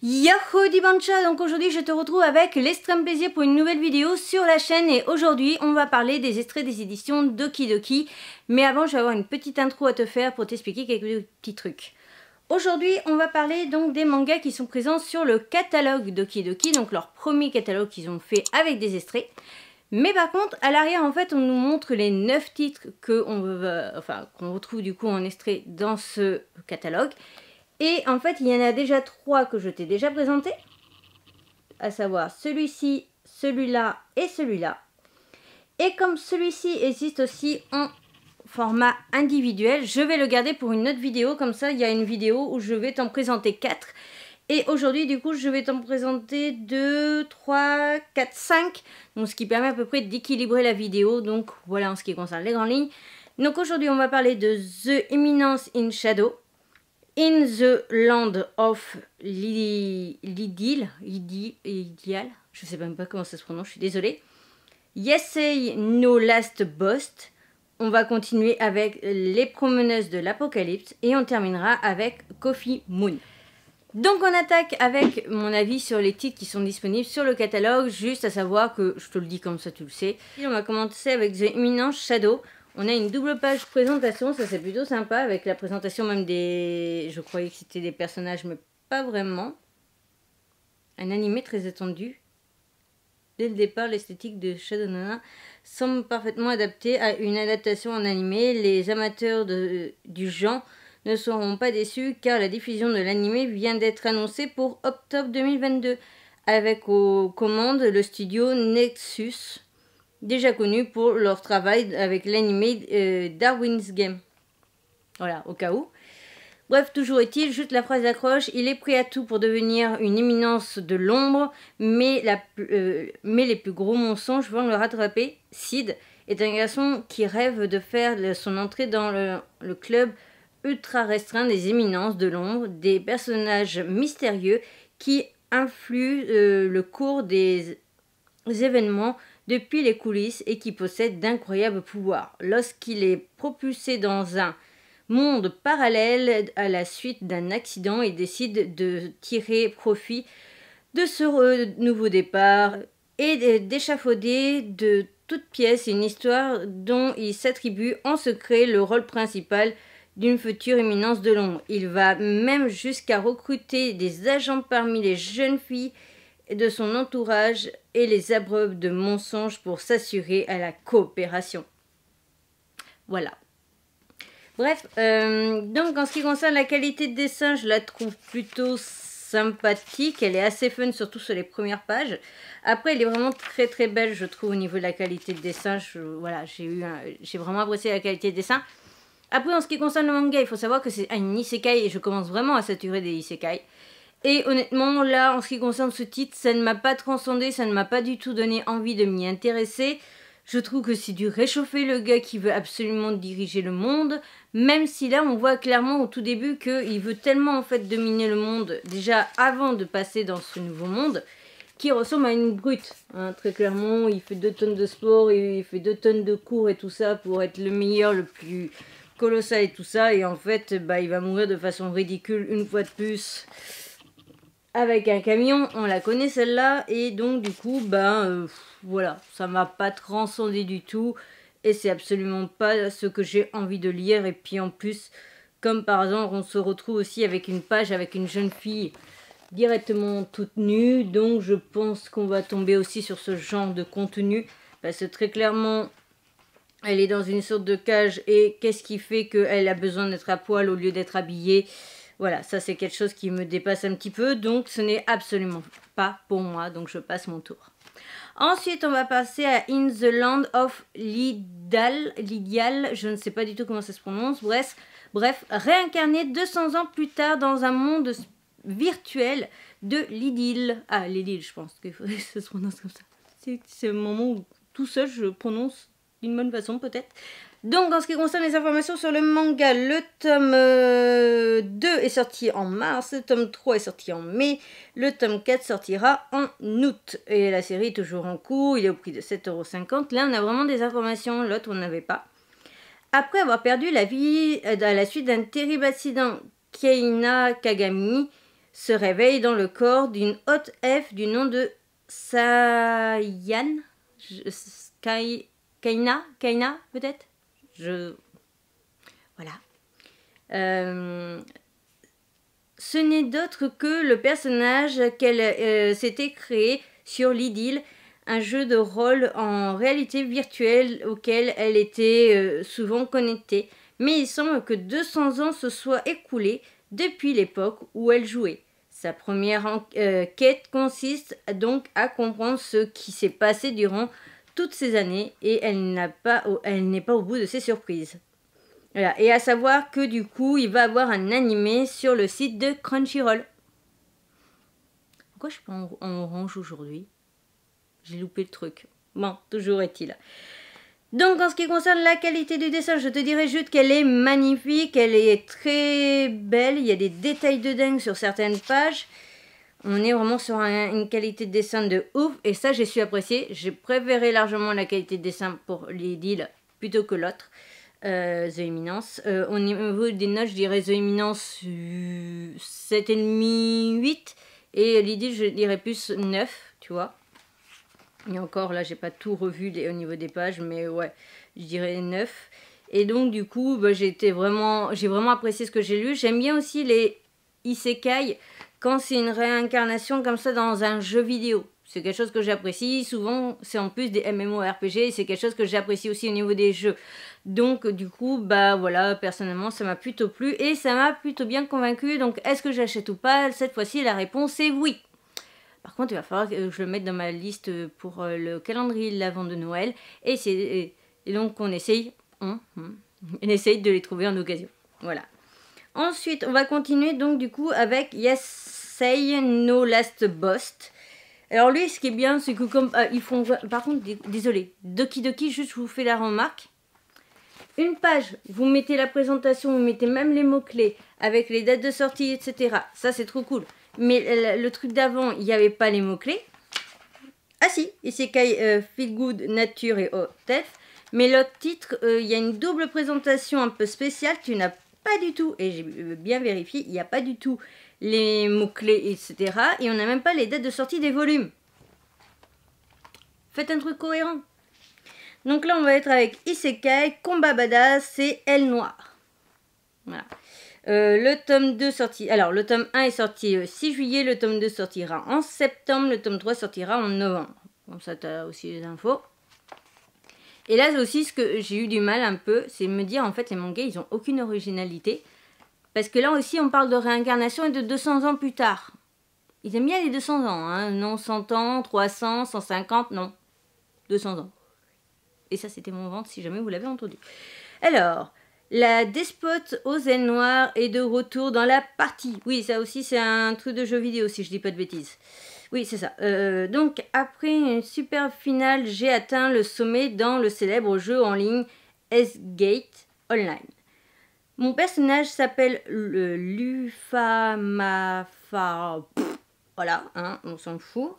Yahoo Bancha, donc aujourd'hui je te retrouve avec l'extrême plaisir pour une nouvelle vidéo sur la chaîne et aujourd'hui on va parler des extraits des éditions Doki Doki mais avant je vais avoir une petite intro à te faire pour t'expliquer quelques petits trucs. Aujourd'hui on va parler donc des mangas qui sont présents sur le catalogue Doki Doki, donc leur premier catalogue qu'ils ont fait avec des extraits. Mais par contre, à l'arrière, en fait, on nous montre les 9 titres qu'on euh, enfin, qu'on retrouve du coup en extrait dans ce catalogue. Et en fait, il y en a déjà trois que je t'ai déjà présentés, à savoir celui-ci, celui-là et celui-là. Et comme celui-ci existe aussi en format individuel, je vais le garder pour une autre vidéo, comme ça il y a une vidéo où je vais t'en présenter 4 Et aujourd'hui, du coup, je vais t'en présenter 2, 3, 4, 5. Donc, ce qui permet à peu près d'équilibrer la vidéo. Donc, voilà en ce qui concerne les grandes lignes. Donc, aujourd'hui, on va parler de The Eminence in Shadow. In the Land of l'Idyll, idéal, je sais même pas comment ça se prononce, je suis désolée. Yesay No Last bust. On va continuer avec Les Promeneuses de l'Apocalypse et on terminera avec Coffee Moon. Donc on attaque avec mon avis sur les titres qui sont disponibles sur le catalogue, juste à savoir que je te le dis comme ça tu le sais. on va commencer avec The Imminent Shadow. On a une double page présentation, ça c'est plutôt sympa, avec la présentation même des... Je croyais que c'était des personnages, mais pas vraiment. Un animé très attendu. Dès le départ, l'esthétique de Shadow Nana semble parfaitement adaptée à une adaptation en animé. Les amateurs de, du genre ne seront pas déçus car la diffusion de l'animé vient d'être annoncée pour octobre 2022 avec aux commandes le studio Nexus déjà connu pour leur travail avec l'anime euh, Darwin's Game. Voilà, au cas où. Bref, toujours est-il, juste la phrase d'accroche, il est pris à tout pour devenir une éminence de l'ombre, euh, mais, les plus gros mensonges vont le rattraper. Sid est un garçon qui rêve de faire son entrée dans le, club ultra restreint des éminences de l'ombre, des personnages mystérieux qui influent euh, le cours des événements depuis les coulisses et qui possède d'incroyables pouvoirs. Lorsqu'il est propulsé dans un monde parallèle à la suite d'un accident il décide de tirer profit de ce nouveau départ et d'échafauder de toutes pièces une histoire dont il s'attribue en secret le rôle principal d'une future éminence de l'ombre. Il va même jusqu'à recruter des agents parmi les jeunes filles de son entourage et les abreuves de mensonges pour s'assurer à la coopération. Voilà. Bref, euh, donc en ce qui concerne la qualité de dessin, je la trouve plutôt sympathique. Elle est assez fun, surtout sur les premières pages. Après, elle est vraiment très très belle, je trouve, au niveau de la qualité de dessin. voilà, j'ai eu, j'ai vraiment apprécié la qualité de dessin. Après, en ce qui concerne le manga, il faut savoir que c'est un isekai et je commence vraiment à saturer des isekai. Et honnêtement, là, en ce qui concerne ce titre, ça ne m'a pas transcendé, ça ne m'a pas du tout donné envie de m'y intéresser. Je trouve que c'est du réchauffer le gars qui veut absolument diriger le monde, même si là on voit clairement au tout début qu'il veut tellement en fait dominer le monde déjà avant de passer dans ce nouveau monde qui ressemble à une brute. Hein, très clairement, il fait deux tonnes de sport, il fait deux tonnes de cours et tout ça pour être le meilleur, le plus colossal et tout ça. Et en fait, bah, il va mourir de façon ridicule une fois de plus avec un camion, on la connaît celle-là, et donc du coup, ben euh, voilà, ça m'a pas transcendé du tout, et c'est absolument pas ce que j'ai envie de lire, et puis en plus, comme par exemple, on se retrouve aussi avec une page avec une jeune fille directement toute nue, donc je pense qu'on va tomber aussi sur ce genre de contenu, parce que très clairement, elle est dans une sorte de cage, et qu'est-ce qui fait qu'elle a besoin d'être à poil au lieu d'être habillée voilà, ça c'est quelque chose qui me dépasse un petit peu, donc ce n'est absolument pas pour moi, donc je passe mon tour. Ensuite, on va passer à In the Land of Lidal, Lidial, je ne sais pas du tout comment ça se prononce, bref, bref, réincarné 200 ans plus tard dans un monde virtuel de Lidil. Ah, Lidil, je pense que ça se prononce comme ça. C'est le moment où tout seul je prononce d'une bonne façon peut-être. Donc, en ce qui concerne les informations sur le manga, le tome 2 euh, est sorti en mars, le tome 3 est sorti en mai, le tome 4 sortira en août. Et la série est toujours en cours, il est au prix de 7,50€. Là, on a vraiment des informations, l'autre, on n'avait pas. Après avoir perdu la vie euh, à la suite d'un terrible accident, Keina Kagami se réveille dans le corps d'une haute F du nom de Sayan. Kaina Keina, peut-être je... Voilà. Euh, ce n'est d'autre que le personnage qu'elle euh, s'était créé sur l'idylle, un jeu de rôle en réalité virtuelle auquel elle était euh, souvent connectée. Mais il semble que 200 ans se soient écoulés depuis l'époque où elle jouait. Sa première enquête consiste donc à comprendre ce qui s'est passé durant toutes ces années et elle n'est pas, au bout de ses surprises. Et à savoir que du coup, il va avoir un animé sur le site de Crunchyroll. Pourquoi je suis pas en, orange aujourd'hui J'ai loupé le truc. Bon, toujours est-il. Donc en ce qui concerne la qualité du dessin, je te dirais juste qu'elle est magnifique, elle est très belle, il y a des détails de dingue sur certaines pages. On est vraiment sur une qualité de dessin de ouf et ça j'ai su apprécier. J'ai préféré largement la qualité de dessin pour les plutôt que l'autre. Euh, The Eminence. Euh, au niveau des notes, je dirais The Eminence 7,5, euh, 8. Et l'Idylle, je dirais plus 9, tu vois. Et encore, là, j'ai pas tout revu au niveau des pages, mais ouais, je dirais 9. Et donc, du coup, bah, j'ai vraiment, vraiment apprécié ce que j'ai lu. J'aime bien aussi les isekai quand c'est une réincarnation comme ça dans un jeu vidéo. C'est quelque chose que j'apprécie. Souvent, c'est en plus des MMORPG. C'est quelque chose que j'apprécie aussi au niveau des jeux. Donc, du coup, bah voilà, personnellement, ça m'a plutôt plu et ça m'a plutôt bien convaincu. Donc, est-ce que j'achète ou pas Cette fois-ci, la réponse est oui. Par contre, il va falloir que je le mette dans ma liste pour euh, le calendrier de l'avant de Noël. Et, c'est, donc, on essaye, on, on essaye de les trouver en occasion. Voilà. Ensuite, on va continuer donc du coup avec Yes Say No Last Bost. Alors lui, ce qui est bien, c'est que comme euh, ils font... Par contre, désolé, Doki Doki, juste je vous fais la remarque. Une page, vous mettez la présentation, vous mettez même les mots-clés avec les dates de sortie, etc. Ça, c'est trop cool. Mais le, truc d'avant, il n'y avait pas les mots-clés. Ah si, c'est euh, Feel Good, Nature et Hotel. Mais l'autre titre, euh, il y a une double présentation un peu spéciale. Tu n'as pas du tout, et j'ai euh, bien vérifié, il n'y a pas du tout les mots-clés, etc. Et on n'a même pas les dates de sortie des volumes. Faites un truc cohérent. Donc là, on va être avec Isekai, Combat Badass c'est Elle Noire. Voilà. Euh, le tome 2 sorti. Alors, le tome 1 est sorti le euh, 6 juillet, le tome 2 sortira en septembre, le tome 3 sortira en novembre. Comme ça, tu aussi les infos. Et là, aussi ce que j'ai eu du mal un peu, c'est me dire en fait, les mangas, ils ont aucune originalité. Parce que là aussi, on parle de réincarnation et de 200 ans plus tard. Ils aiment bien les 200 ans, hein. non 100 ans, 300, 150, non. 200 ans. Et ça, c'était mon ventre, si jamais vous l'avez entendu. Alors, la despote aux ailes noires est de retour dans la partie. Oui, ça aussi, c'est un truc de jeu vidéo, si je dis pas de bêtises. Oui, c'est ça. Euh, donc, après une super finale, j'ai atteint le sommet dans le célèbre jeu en ligne s Online. Mon personnage s'appelle le Lufamafa. Voilà, hein, on s'en fout.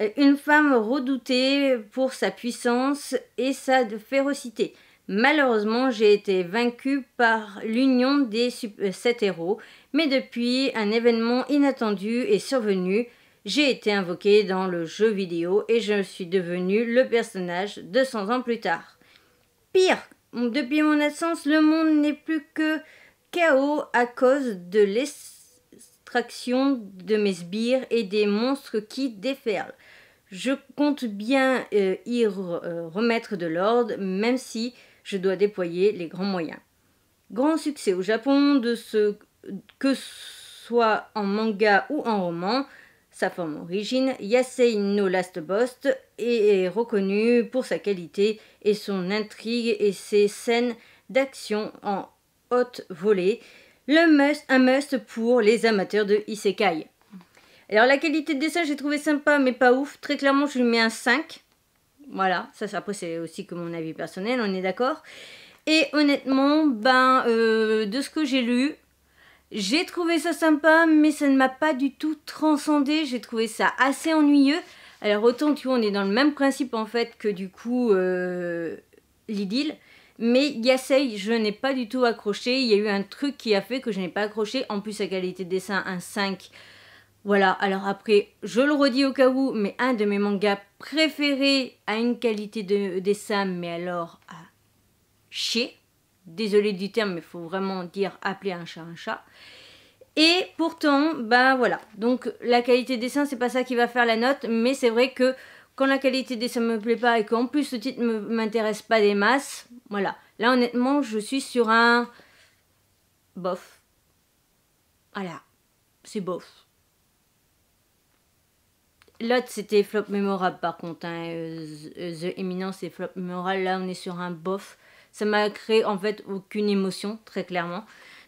Euh, une femme redoutée pour sa puissance et sa férocité. Malheureusement, j'ai été vaincue par l'union des euh, sept héros, mais depuis, un événement inattendu est survenu. J'ai été invoquée dans le jeu vidéo et je suis devenue le personnage 200 ans plus tard. Pire, depuis mon naissance, le monde n'est plus que chaos à cause de l'extraction de mes sbires et des monstres qui déferlent. Je compte bien euh, y euh, remettre de l'ordre, même si je dois déployer les grands moyens. Grand succès au Japon, de ce, que soit en manga ou en roman, sa forme origine, no Last Bost, est reconnue pour sa qualité et son intrigue et ses scènes d'action en haute volée, le must, un must pour les amateurs de Isekai. Alors la qualité de dessin, j'ai trouvé sympa mais pas ouf. Très clairement, je lui mets un 5. Voilà, ça après c'est aussi que mon avis personnel, on est d'accord. Et honnêtement, ben euh, de ce que j'ai lu, j'ai trouvé ça sympa, mais ça ne m'a pas du tout transcendé. J'ai trouvé ça assez ennuyeux. Alors autant, tu vois, on est dans le même principe en fait que du coup euh, Mais Yasei, je n'ai pas du tout accroché. Il y a eu un truc qui a fait que je n'ai pas accroché. En plus, la qualité de dessin, un 5. Voilà, alors après, je le redis au cas où, mais un de mes mangas préférés à une qualité de dessin, mais alors à chier désolé du terme, mais il faut vraiment dire appeler un chat un chat. Et pourtant, ben voilà. Donc la qualité des seins, c'est pas ça qui va faire la note, mais c'est vrai que quand la qualité des seins me plaît pas et qu'en plus le titre ne m'intéresse pas des masses, voilà. Là honnêtement, je suis sur un bof. Voilà, c'est bof. L'autre c'était flop mémorable par contre, hein. euh, euh, The Eminence et flop mémorable. Là on est sur un bof ça m'a créé en fait aucune émotion, très clairement.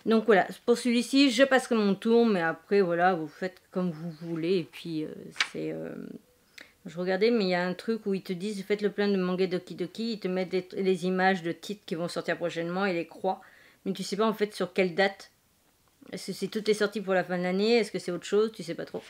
Donc voilà, pour celui-ci, je passerai mon tour, mais après, voilà, vous faites comme vous voulez. Et puis, euh, c'est... Euh, je regardais, mais il y a un truc où ils te disent, faites le plein de manga Doki Doki, ils te mettent les images de titres qui vont sortir prochainement et les croix. Mais tu sais pas en fait sur quelle date est-ce que c'est tout est sorti pour la fin de l'année Est-ce que c'est autre chose Tu sais pas trop.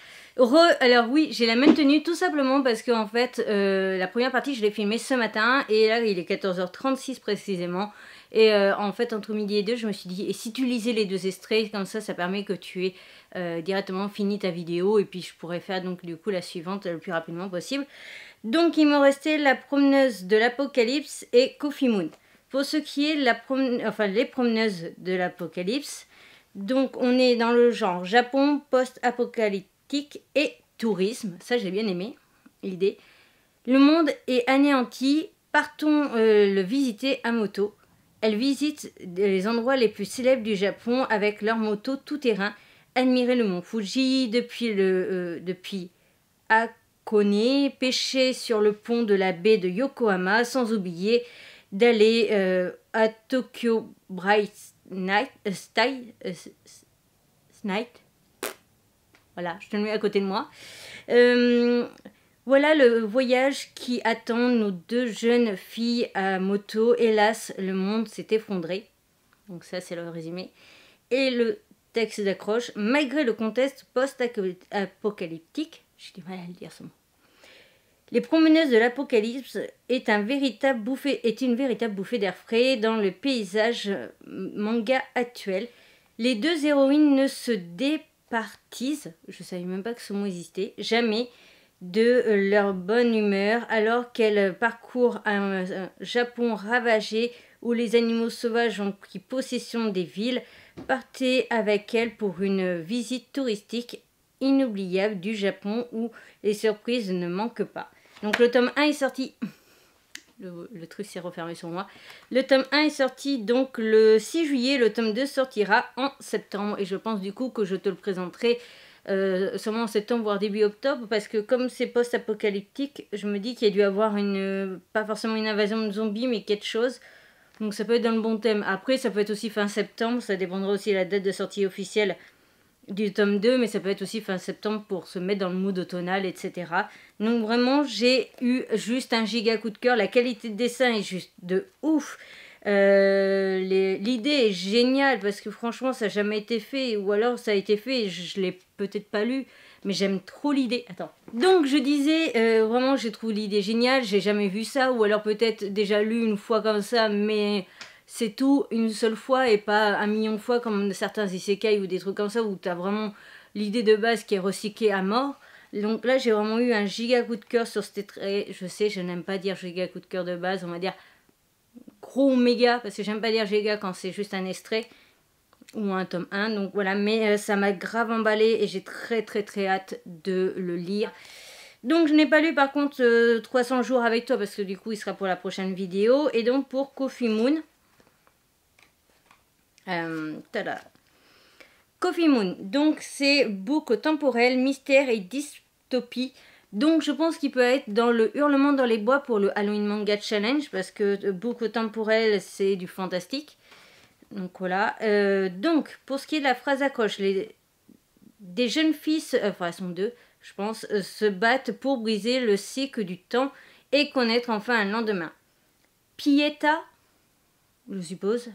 alors oui, j'ai la même tenue tout simplement parce que en fait, euh, la première partie, je l'ai filmée ce matin et là, il est 14h36 précisément. Et euh, en fait, entre midi et deux, je me suis dit, et si tu lisais les deux extraits, comme ça, ça permet que tu aies euh, directement fini ta vidéo et puis je pourrais faire donc du coup la suivante le plus rapidement possible. Donc, il me restait La promeneuse de l'Apocalypse et Coffee Moon. Pour ce qui est la enfin, les promeneuses de l'Apocalypse, donc on est dans le genre Japon, post-apocalyptique et tourisme. Ça j'ai bien aimé l'idée. Le monde est anéanti, partons euh, le visiter à moto. Elle visite les endroits les plus célèbres du Japon avec leur moto tout-terrain, admirer le mont Fuji depuis, le, euh, depuis Hakone, pêcher sur le pont de la baie de Yokohama, sans oublier d'aller euh, à Tokyo Bright Night euh, Style, euh, night. Voilà, je te le mets à côté de moi. Euh, voilà le voyage qui attend nos deux jeunes filles à moto. Hélas, le monde s'est effondré. Donc ça, c'est le résumé. Et le texte d'accroche, malgré le contexte post-apocalyptique, j'ai du mal à le dire ce mot les promeneuses de l'Apocalypse est, un véritable bouffée, une véritable bouffée d'air frais dans le paysage euh, manga actuel. Les deux héroïnes ne se départisent, je savais même pas que ce mot existait, jamais de euh, leur bonne humeur alors qu'elles parcourent un, un, Japon ravagé où les animaux sauvages ont pris possession des villes. Partez avec elles pour une visite touristique inoubliable du Japon où les surprises ne manquent pas. Donc le tome 1 est sorti... Le, truc s'est refermé sur moi. Le tome 1 est sorti donc le 6 juillet. Le tome 2 sortira en septembre. Et je pense du coup que je te le présenterai seulement sûrement en septembre, voire début octobre. Parce que comme c'est post-apocalyptique, je me dis qu'il y a dû avoir une... Pas forcément une invasion de zombies, mais quelque chose. Donc ça peut être dans le bon thème. Après, ça peut être aussi fin septembre. Ça dépendra aussi de la date de sortie officielle du tome 2, mais ça peut être aussi fin septembre pour se mettre dans le mood automnal, etc. Donc vraiment, j'ai eu juste un giga coup de cœur. La qualité de dessin est juste de ouf. Euh, l'idée est géniale parce que franchement, ça n'a jamais été fait. Ou alors, ça a été fait je, l'ai peut-être pas lu. Mais j'aime trop l'idée. Attends. Donc, je disais, euh, vraiment, j'ai trouvé l'idée géniale. J'ai jamais vu ça. Ou alors, peut-être déjà lu une fois comme ça, mais c'est tout une seule fois et pas un million de fois comme certains isekai ou des trucs comme ça où tu as vraiment l'idée de base qui est recyclée à mort. Donc là, j'ai vraiment eu un giga coup de cœur sur cet trait. Je sais, je n'aime pas dire giga coup de cœur de base, on va dire gros méga, parce que j'aime pas dire giga quand c'est juste un extrait ou un tome 1. Donc voilà, mais euh, ça m'a grave emballé et j'ai très très très hâte de le lire. Donc je n'ai pas lu par contre 300 euh, jours avec toi parce que du coup il sera pour la prochaine vidéo. Et donc pour Coffee Moon, euh, Coffee Moon, donc c'est boucle temporel, mystère et dystopie. Donc je pense qu'il peut être dans le hurlement dans les bois pour le Halloween Manga Challenge parce que euh, boucle temporel c'est du fantastique. Donc voilà. Euh, donc pour ce qui est de la phrase accroche les... des jeunes filles, euh, enfin elles sont deux, je pense, se battent pour briser le cycle du temps et connaître enfin un lendemain. Pieta, je suppose,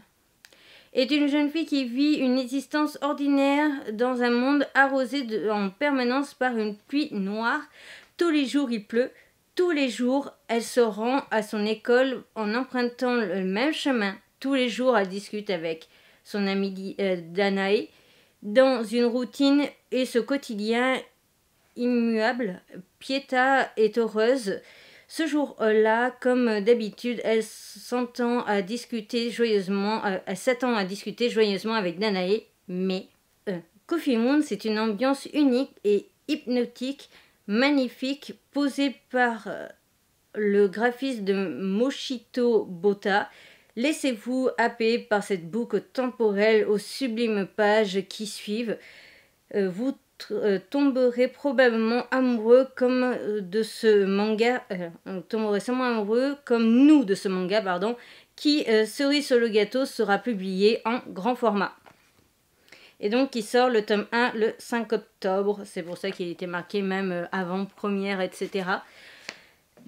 est une jeune fille qui vit une existence ordinaire dans un monde arrosé en permanence par une pluie noire. Tous les jours il pleut, tous les jours elle se rend à son école en empruntant le même chemin. Tous les jours elle discute avec son amie euh, Danae dans une routine et ce quotidien immuable. Pieta est heureuse ce jour-là, comme d'habitude, elle s'entend à discuter joyeusement, euh, Elle s'attend à discuter joyeusement avec Danae, mais euh, Coffee Moon, c'est une ambiance unique et hypnotique, magnifique, posée par euh, le graphiste de Moshito Bota. Laissez-vous happer par cette boucle temporelle aux sublimes pages qui suivent. vous euh, tomberait probablement amoureux comme euh, de ce manga, euh, tomberait seulement amoureux comme nous de ce manga, pardon, qui, cerise sur le gâteau, sera publié en grand format. Et donc qui sort le tome 1 le 5 octobre, c'est pour ça qu'il était marqué même avant première, etc.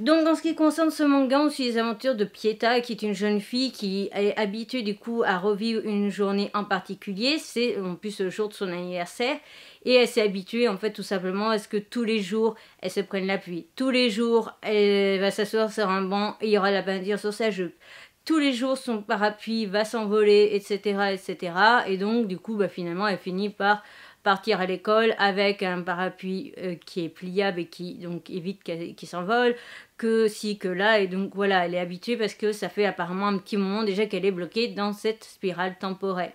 Donc en ce qui concerne ce manga, on suit les aventures de Pieta, qui est une jeune fille qui est habituée du coup à revivre une journée en particulier, c'est en plus le jour de son anniversaire, et elle s'est habituée en fait tout simplement à ce que tous les jours elle se prenne l'appui. tous les jours elle va s'asseoir sur un banc et il y aura la peinture sur sa jupe, tous les jours son parapluie va s'envoler, etc., etc. Et donc du coup bah, finalement elle finit par partir à l'école avec un parapluie euh, qui est pliable et qui donc évite qu'il s'envole, que si, que là, et donc voilà, elle est habituée parce que ça fait apparemment un petit moment déjà qu'elle est bloquée dans cette spirale temporelle.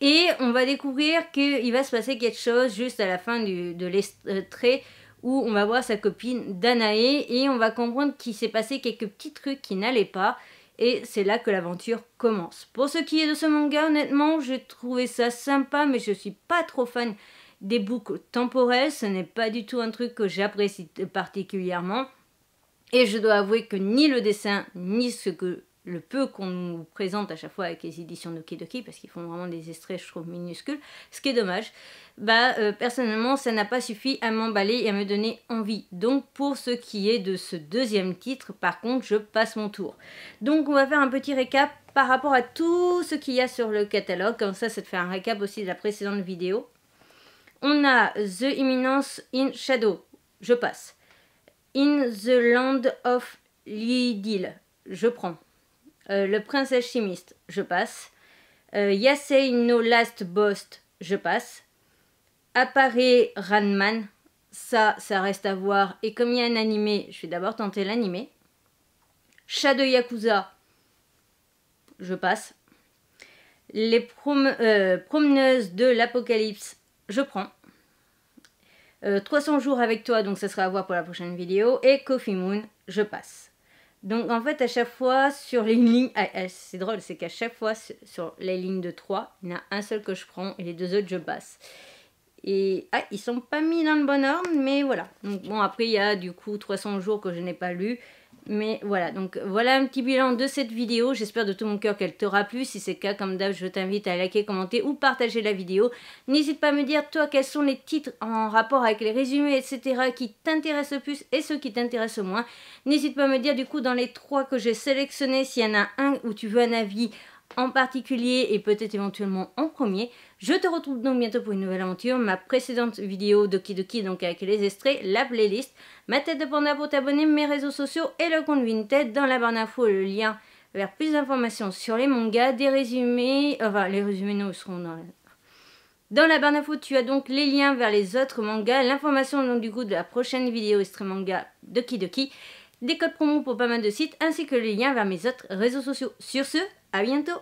Et on va découvrir qu'il va se passer quelque chose juste à la fin de l'extrait où on va voir sa copine Danae et on va comprendre qu'il s'est passé quelques petits trucs qui n'allaient pas et c'est là que l'aventure commence. Pour ce qui est de ce manga, honnêtement, j'ai trouvé ça sympa, mais je suis pas trop fan des boucles temporelles, ce n'est pas du tout un truc que j'apprécie particulièrement. Et je dois avouer que ni le dessin, ni ce que le peu qu'on nous présente à chaque fois avec les éditions de Doki, parce qu'ils font vraiment des extraits, je trouve, minuscules, ce qui est dommage, bah, euh, personnellement, ça n'a pas suffi à m'emballer et à me donner envie. Donc, pour ce qui est de ce deuxième titre, par contre, je passe mon tour. Donc, on va faire un petit récap par rapport à tout ce qu'il y a sur le catalogue, comme ça, ça te fait un récap aussi de la précédente vidéo. On a The Imminence in Shadow, je passe. In the Land of Lydil, je prends. Euh, le prince alchimiste, je passe. Euh, Yasei no last boss, je passe. Appare Ranman, ça, ça reste à voir. Et comme il y a un animé, je vais d'abord tenter l'animé. Chat de Yakuza, je passe. Les euh, promeneuses de l'apocalypse, je prends. 300 jours avec toi, donc ça sera à voir pour la prochaine vidéo. Et Coffee Moon, je passe. Donc en fait, à chaque fois sur les lignes, ah, eh, c'est drôle, c'est qu'à chaque fois sur les lignes de 3, il y en a un seul que je prends et les deux autres je passe. Et ah, ils sont pas mis dans le bon ordre, mais voilà. Donc bon, après il y a du coup 300 jours que je n'ai pas lu. Mais voilà, donc voilà un petit bilan de cette vidéo. J'espère de tout mon cœur qu'elle t'aura plu. Si c'est le cas, comme d'hab, je t'invite à liker, commenter ou partager la vidéo. N'hésite pas à me dire, toi, quels sont les titres en rapport avec les résumés, etc. qui t'intéressent le plus et ceux qui t'intéressent le moins. N'hésite pas à me dire, du coup, dans les trois que j'ai sélectionnés, s'il y en a un où tu veux un avis en particulier et peut-être éventuellement en premier. Je te retrouve donc bientôt pour une nouvelle aventure, ma précédente vidéo de Doki, donc avec les extraits, la playlist, ma tête de panda pour t'abonner, mes réseaux sociaux et le compte Vinted. Dans la barre d'infos, le lien vers plus d'informations sur les mangas, des résumés, enfin les résumés nous seront dans la... Dans la barre d'infos, tu as donc les liens vers les autres mangas, l'information donc du coup de la prochaine vidéo extrait manga de Doki des codes promo pour pas mal de sites ainsi que les liens vers mes autres réseaux sociaux. Sur ce, à bientôt